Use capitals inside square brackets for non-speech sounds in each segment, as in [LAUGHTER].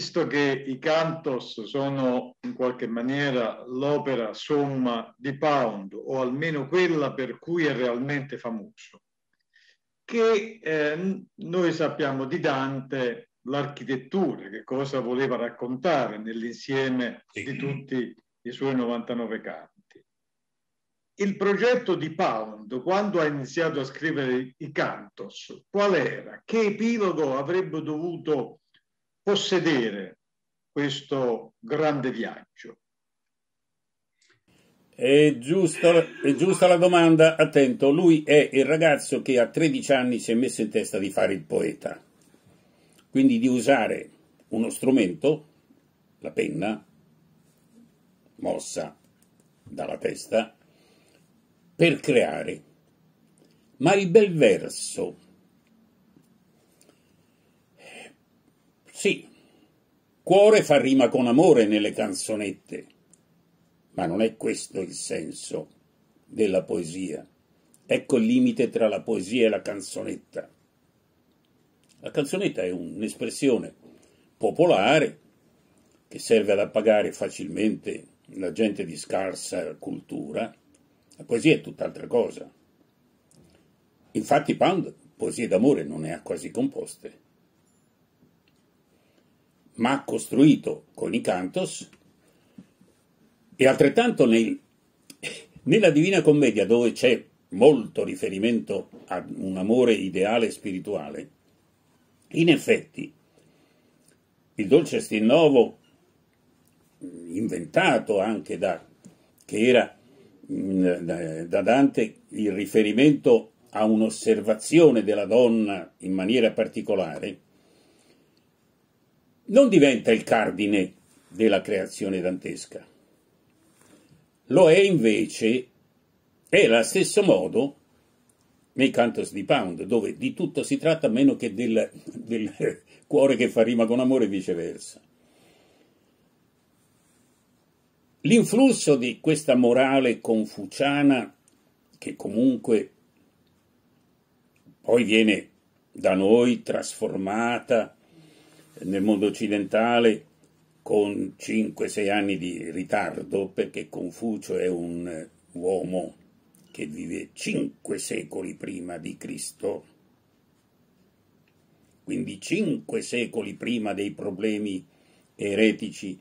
visto che i cantos sono in qualche maniera l'opera somma di Pound, o almeno quella per cui è realmente famoso, che eh, noi sappiamo di Dante l'architettura, che cosa voleva raccontare nell'insieme di tutti i suoi 99 canti. Il progetto di Pound, quando ha iniziato a scrivere i cantos, qual era? Che epilogo avrebbe dovuto possedere questo grande viaggio? È, giusto, è giusta la domanda, attento, lui è il ragazzo che a 13 anni si è messo in testa di fare il poeta, quindi di usare uno strumento, la penna, mossa dalla testa, per creare. Ma il bel verso, Sì, cuore fa rima con amore nelle canzonette, ma non è questo il senso della poesia. Ecco il limite tra la poesia e la canzonetta. La canzonetta è un'espressione popolare che serve ad appagare facilmente la gente di scarsa cultura. La poesia è tutt'altra cosa. Infatti Pound poesie d'amore non ne ha quasi composte ma costruito con i cantos e altrettanto nel, nella Divina Commedia dove c'è molto riferimento a un amore ideale e spirituale, in effetti il dolce stinnovo mm, inventato anche da, che era mm, da Dante il riferimento a un'osservazione della donna in maniera particolare, non diventa il cardine della creazione dantesca. Lo è invece, e allo stesso modo, nei Cantos di Pound, dove di tutto si tratta meno che del, del cuore che fa rima con amore e viceversa. L'influsso di questa morale confuciana, che comunque poi viene da noi trasformata nel mondo occidentale con 5-6 anni di ritardo, perché Confucio è un eh, uomo che vive 5 secoli prima di Cristo, quindi 5 secoli prima dei problemi eretici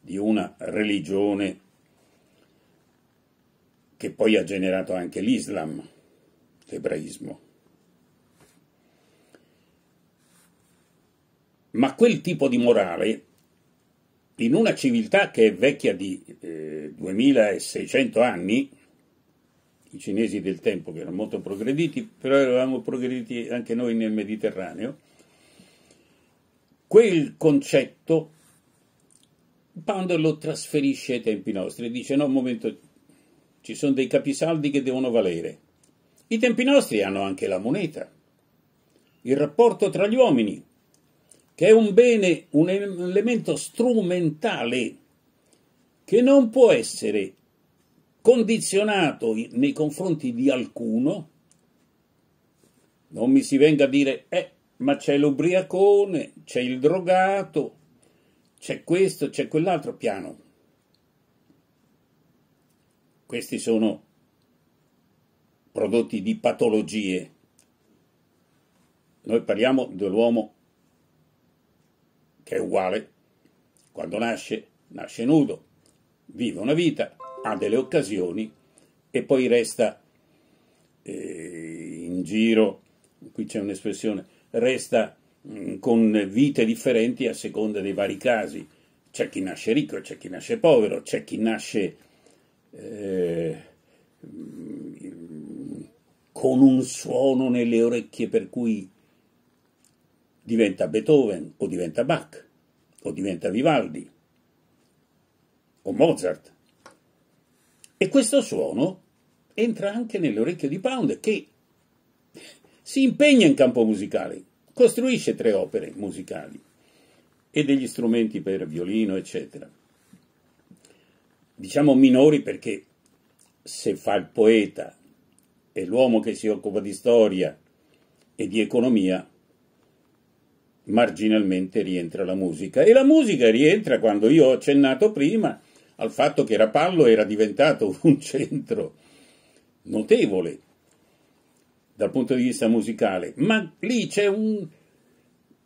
di una religione che poi ha generato anche l'Islam, l'ebraismo. Ma quel tipo di morale, in una civiltà che è vecchia di eh, 2600 anni, i cinesi del tempo che erano molto progrediti, però eravamo progrediti anche noi nel Mediterraneo, quel concetto Pound lo trasferisce ai tempi nostri, dice no, un momento, ci sono dei capisaldi che devono valere. I tempi nostri hanno anche la moneta, il rapporto tra gli uomini, che è un bene, un elemento strumentale che non può essere condizionato nei confronti di alcuno. Non mi si venga a dire, eh, ma c'è l'ubriacone, c'è il drogato, c'è questo, c'è quell'altro piano. Questi sono prodotti di patologie. Noi parliamo dell'uomo che è uguale. Quando nasce, nasce nudo, vive una vita, ha delle occasioni e poi resta eh, in giro, qui c'è un'espressione, resta mh, mm, con vite differenti a seconda dei vari casi. C'è chi nasce ricco, c'è chi nasce povero, c'è chi nasce eh, mm, con un suono nelle orecchie per cui diventa Beethoven o diventa Bach o diventa Vivaldi o Mozart. E questo suono entra anche nell'orecchio di Pound che si impegna in campo musicale, costruisce tre opere musicali e degli strumenti per violino, eccetera. Diciamo minori perché se fa il poeta e l'uomo che si occupa di storia e di economia, marginalmente rientra la musica. E la musica rientra quando io ho accennato prima al fatto che Rapallo era diventato [LAUGHS] un centro notevole dal punto di vista musicale, ma lì c'è un,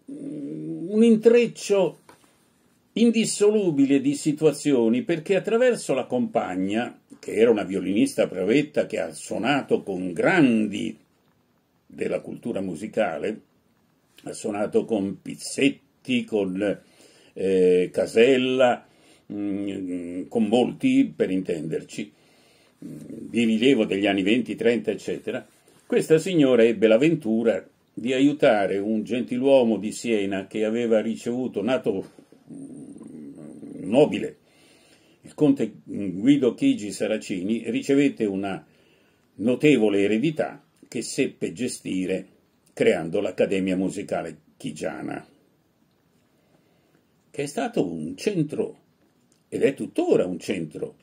un intreccio indissolubile di situazioni perché attraverso la compagna, che era una violinista provetta che ha suonato con grandi della cultura musicale, ha suonato con Pizzetti, con eh, Casella, mh, mm, con molti per intenderci, mm, di rilievo degli anni 20, 30, eccetera, questa signora ebbe l'avventura di aiutare un gentiluomo di Siena che aveva ricevuto, nato mm, nobile, il conte Guido Chigi Saracini, ricevette una notevole eredità che seppe gestire creando l'Accademia Musicale Chigiana, che è stato un centro, ed è tuttora un centro.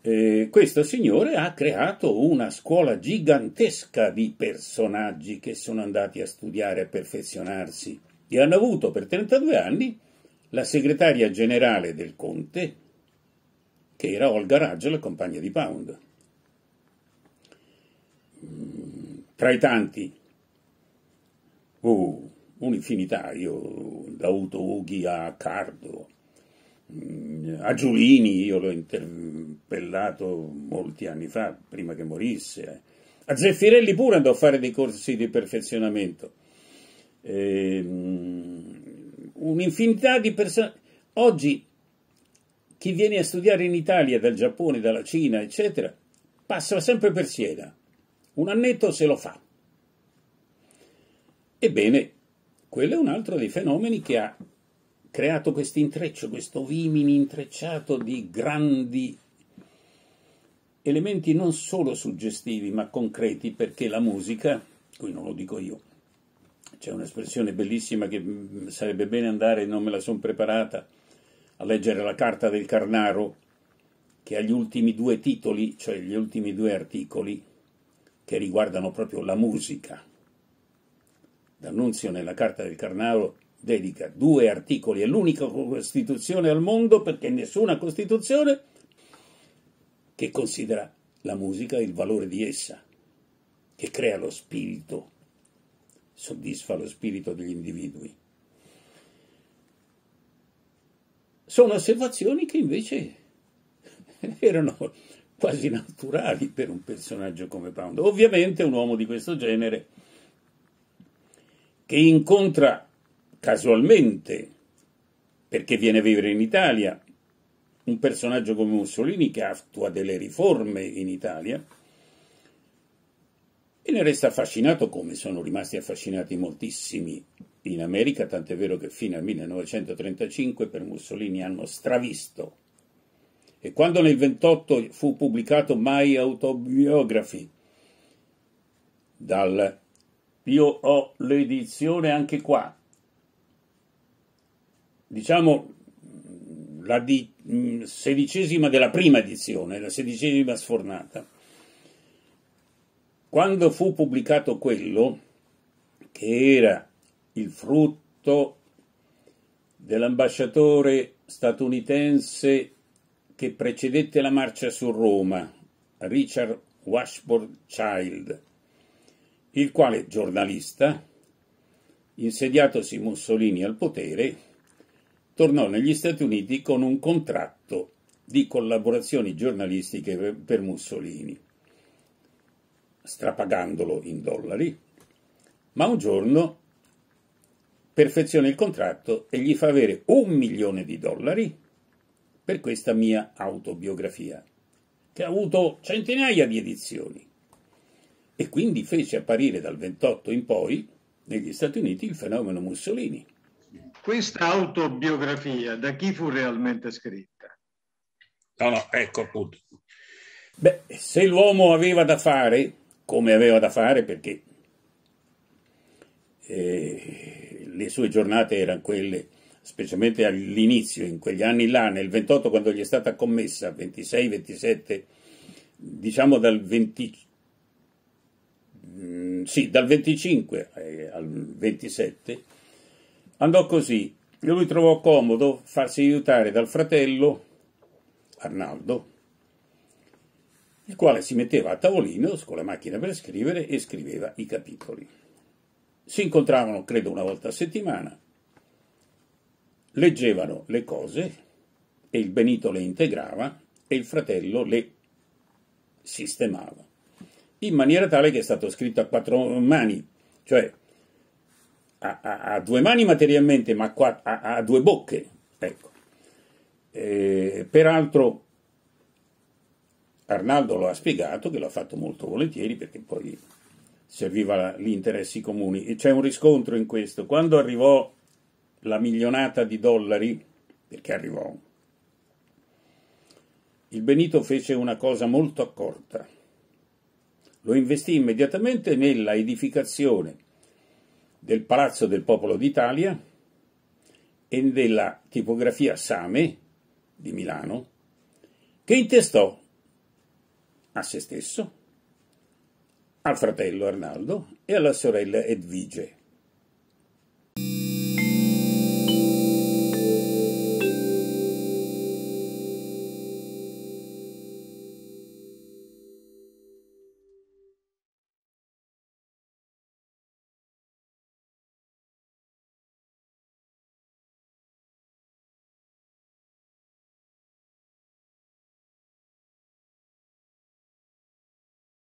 Eh, questo signore ha creato una scuola gigantesca di personaggi che sono andati a studiare, a perfezionarsi, e hanno avuto per 32 anni la segretaria generale del Conte, che era Olga Raggio, la compagna di Pound. Tra i tanti un'infinità, io da Udoghi a Cardo, mm, a Giulini io l'ho interpellato molti anni fa, prima che morisse, a Zeffirelli pure andò a fare dei corsi di perfezionamento, ehm, un'infinità di persone, oggi chi viene a studiare in Italia, dal Giappone, dalla Cina, eccetera, passa sempre per Siena, un annetto se lo fa. Ebbene, quello è un altro dei fenomeni che ha creato questo intreccio, questo vimini intrecciato di grandi elementi non solo suggestivi ma concreti perché la musica, qui non lo dico io, c'è un'espressione bellissima che mm, sarebbe bene andare, non me la sono preparata, a leggere la carta del Carnaro che ha gli ultimi due titoli, cioè gli ultimi due articoli che riguardano proprio la musica D'Annunzio nella Carta del Carnaro dedica due articoli, è l'unica Costituzione al mondo perché nessuna Costituzione che considera la musica il valore di essa, che crea lo spirito, soddisfa lo spirito degli individui. Sono osservazioni che invece [LAUGHS] erano quasi naturali per un personaggio come Pound. Ovviamente un uomo di questo genere che incontra casualmente, perché viene a vivere in Italia, un personaggio come Mussolini che attua delle riforme in Italia e ne resta affascinato come sono rimasti affascinati moltissimi in America, tant'è vero che fino al 1935 per Mussolini hanno stravisto. E quando nel 28 fu pubblicato My Autobiography dal io ho l'edizione anche qua. Diciamo mm, la di, mh, mm, sedicesima della prima edizione, la sedicesima sfornata. Quando fu pubblicato quello, che era il frutto dell'ambasciatore statunitense che precedette la marcia su Roma, Richard Washburn Child, il quale giornalista, insediatosi Mussolini al potere, tornò negli Stati Uniti con un contratto di collaborazioni giornalistiche per Mussolini, strapagandolo in dollari, ma un giorno perfeziona il contratto e gli fa avere un milione di dollari per questa mia autobiografia, che ha avuto centinaia di edizioni e quindi fece apparire dal 28 in poi negli Stati Uniti il fenomeno Mussolini. Questa autobiografia da chi fu realmente scritta? No, no, ecco appunto. Beh, se l'uomo aveva da fare, come aveva da fare perché eh, le sue giornate erano quelle, specialmente all'inizio, in quegli anni là, nel 28 quando gli è stata commessa, 26, 27, diciamo dal 25 Mm, sì, dal 25 eh, al 27, andò così. Lui trovò comodo farsi aiutare dal fratello Arnaldo, il quale si metteva a tavolino con la macchina per scrivere e scriveva i capitoli. Si incontravano, credo, una volta a settimana, leggevano le cose e il Benito le integrava e il fratello le sistemava in maniera tale che è stato scritto a quattro mani, cioè a, a, a due mani materialmente, ma a, a due bocche. Ecco. E, peraltro Arnaldo lo ha spiegato, che l'ha fatto molto volentieri, perché poi serviva gli interessi comuni. E c'è un riscontro in questo. Quando arrivò la milionata di dollari, perché arrivò, il Benito fece una cosa molto accorta lo investì immediatamente nella edificazione del Palazzo del Popolo d'Italia e della tipografia Same di Milano, che intestò a se stesso, al fratello Arnaldo e alla sorella Edvige.